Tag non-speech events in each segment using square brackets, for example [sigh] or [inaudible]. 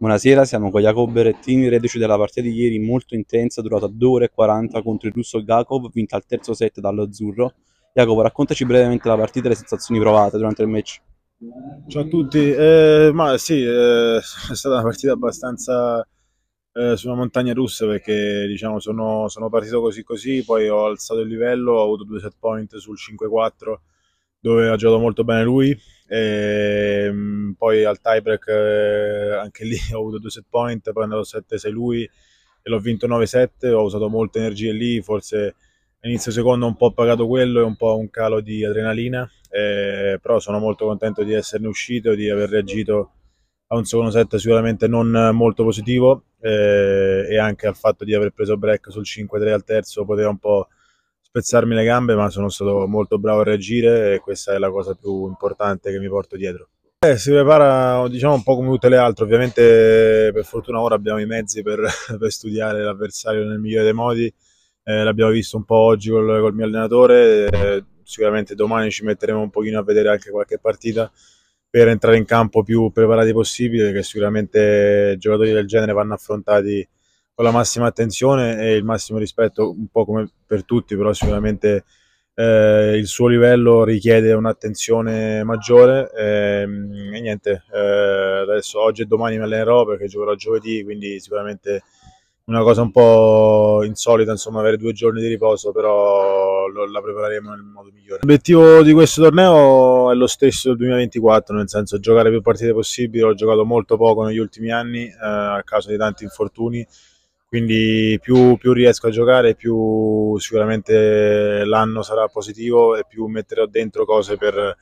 Buonasera, siamo con Jacob Berettini, reduce della partita di ieri molto intensa, durata 2 ore e 40 contro il russo Gakov, vinta al terzo set dall'azzurro. Jacopo, raccontaci brevemente la partita e le sensazioni provate durante il match. Ciao a tutti, eh, ma sì, eh, è stata una partita abbastanza eh, su una montagna russa perché diciamo sono, sono, partito così così, poi ho alzato il livello, ho avuto due set point sul 5-4 dove ha giocato molto bene lui, e, ehm, poi al tiebreak eh, anche lì [laughs] ho avuto due set point, poi è andato 7-6 lui e l'ho vinto 9-7, ho usato molte energie lì, forse inizio secondo un po' ho pagato quello e un po' un calo di adrenalina, eh, però sono molto contento di esserne uscito, di aver reagito a un secondo set sicuramente non molto positivo eh, e anche al fatto di aver preso break sul 5-3 al terzo poteva un po' spezzarmi le gambe, ma sono stato molto bravo a reagire e questa è la cosa più importante che mi porto dietro. Eh, si prepara diciamo un po' come tutte le altre, ovviamente per fortuna ora abbiamo i mezzi per, [laughs] per studiare l'avversario nel migliore dei modi, eh, l'abbiamo visto un po' oggi col, col mio allenatore, eh, sicuramente domani ci metteremo un pochino a vedere anche qualche partita per entrare in campo più preparati possibile, che sicuramente giocatori del genere vanno affrontati con la massima attenzione e il massimo rispetto, un po' come per tutti, però sicuramente eh, il suo livello richiede un'attenzione maggiore. Eh, e niente, eh, adesso oggi e domani mi allenerò perché giocherò giovedì, quindi sicuramente una cosa un po' insolita, insomma, avere due giorni di riposo, però lo, la prepareremo nel modo migliore. L'obiettivo di questo torneo è lo stesso del 2024, nel senso giocare più partite possibili. Ho giocato molto poco negli ultimi anni eh, a causa di tanti infortuni quindi più, più, riesco a giocare più sicuramente l'anno sarà positivo e più metterò dentro cose per,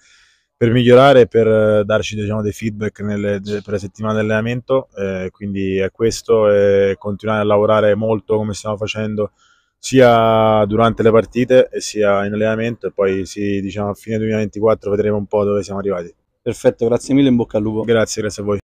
per migliorare e per darci diciamo, dei feedback nelle, per le settimane di allenamento eh, quindi è questo e continuare a lavorare molto come stiamo facendo sia durante le partite sia in allenamento e poi sì, diciamo, a fine 2024 vedremo un po' dove siamo arrivati Perfetto, grazie mille, in bocca al lupo. Grazie, grazie a voi.